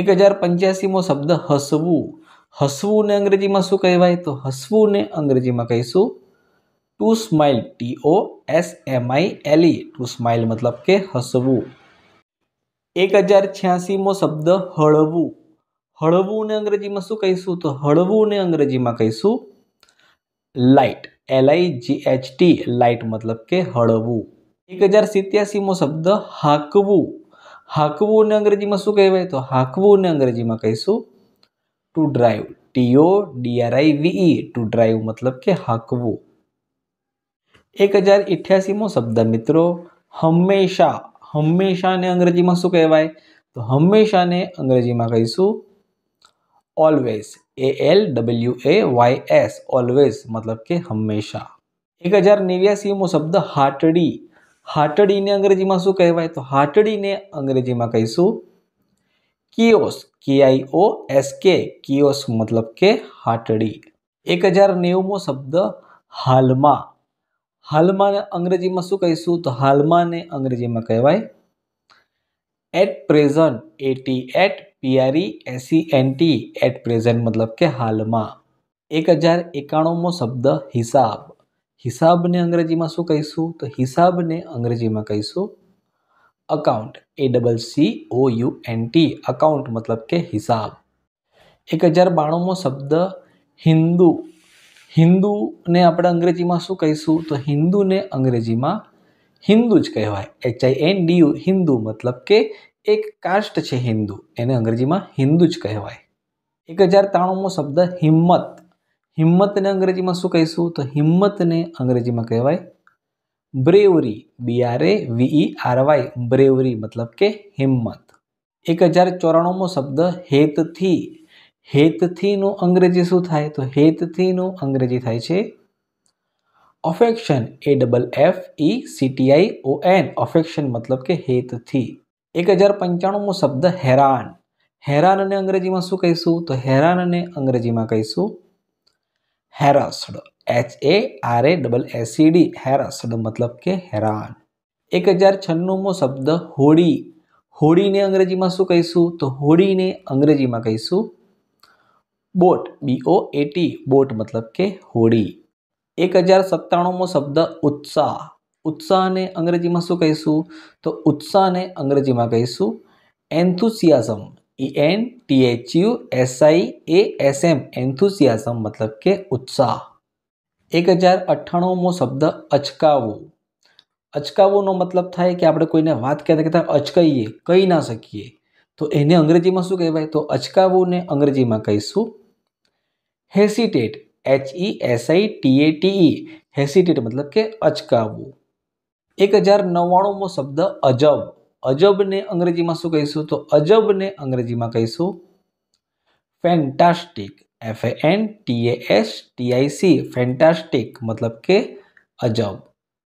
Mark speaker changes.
Speaker 1: એક હજાર પંચ્યાસીમો શબ્દ હસવું હસવું હસવુંને અંગ્રેજીમાં શું કહેવાય તો હસવું ને અંગ્રેજીમાં કહીશું to smile T O S M I L E to smile મતલબ કે હસવું એક હજાર છ્યાસીમો શબ્દ હળવું ને અંગ્રેજીમાં શું કહીશું તો હળવું ને અંગ્રેજીમાં કહીશું light L I G H T light મતલબ કે હળવું એક હજાર સિત્યાસીમો શબ્દ હાંકવું હાંકવું ને અંગ્રેજીમાં શું કહેવાય તો હાંકવું ને અંગ્રેજીમાં કહીશું to drive T O D R I V E to drive મતલબ કે હાંકવું એક હજાર ઇઠ્યાસીમો શબ્દ મિત્રો હંમેશા હંમેશાને અંગ્રેજીમાં શું કહેવાય તો હંમેશાને અંગ્રેજીમાં કહીશું always A L W A Y S always મતલબ કે હંમેશા એક હજાર નેવ્યાસીમો શબ્દ હાટડી હાટડીને અંગ્રેજીમાં શું કહેવાય તો હાટડીને અંગ્રેજીમાં કહીશું કિયોસ કેઆઈઓ એસ કે કિયોસ મતલબ કે હાટડી એક હજાર નેવમો શબ્દ હાલમાં હાલમાં અંગ્રેજીમાં શું કહીશું તો હાલમાંને અંગ્રેજીમાં કહેવાય at present A T at P R E S E N T at present મતલબ કે હાલમાં એક હજાર એકાણુંમો શબ્દ હિસાબ હિસાબને અંગ્રેજીમાં શું કહીશું તો હિસાબને અંગ્રેજીમાં કહીશું account A double C O U N T account મતલબ કે હિસાબ એક હજાર બાણુંમો શબ્દ હિન્દુ હિન્દુને આપણે અંગ્રેજીમાં શું કહીશું તો હિન્દુને અંગ્રેજીમાં હિન્દુ જ કહેવાય H I N D U Hindu મતલબ કે એક કાસ્ટ છે હિન્દુ એને અંગ્રેજીમાં હિન્દુ જ કહેવાય એક હજાર ત્રાણુંમો શબ્દ હિંમત હિંમતને અંગ્રેજીમાં શું કહીશું તો હિંમતને અંગ્રેજીમાં કહેવાય bravery B R A V E R Y bravery મતલબ કે હિંમત એક હજાર ચોરાણુંમો શબ્દ હેતથી હેતથીનું અંગ્રેજી શું થાય તો હેતથીનું અંગ્રેજી થાય છે affection A double F E C T I O N affection મતલબ કે હેતથી એક હજાર પંચાણુંમો શબ્દ હેરાન હેરાનને અંગ્રેજીમાં શું કહીશું તો હેરાનને અંગ્રેજીમાં કહીશું harassed H A R A double S E D harassed મતલબ કે હેરાન એક હજાર છન્નુંમો શબ્દ હોળી હોળીને અંગ્રેજીમાં શું કહીશું તો હોળીને અંગ્રેજીમાં કહીશું boat B O A T boat મતલબ કે હોળી એક હજાર સત્તાણુંમો શબ્દ ઉત્સાહ ઉત્સાહને અંગ્રેજીમાં શું કહીશું તો ઉત્સાહને અંગ્રેજીમાં કહીશું enthusiasm E N T H U S I A S M enthusiasm મતલબ કે ઉત્સાહ એક હજાર અઠ્ઠાણુંમો શબ્દ અચકાવવો અચકાવોનો મતલબ થાય કે આપણે કોઈને વાત કહેતા કહેતા અચકાઈએ કહી ના શકીએ તો એને અંગ્રેજીમાં શું કહેવાય તો અચકાવોને અંગ્રેજીમાં કહીશું hesitate H E S I T A T hesitate મતલબ કે અચકાવવું એક હજાર નવ્વાણુંમો શબ્દ અજબ અજબને અંગ્રેજીમાં શું કહીશું તો અજબને અંગ્રેજીમાં કહીશું fantastic F A N T A S T I C fantastic મતલબ કે અજબ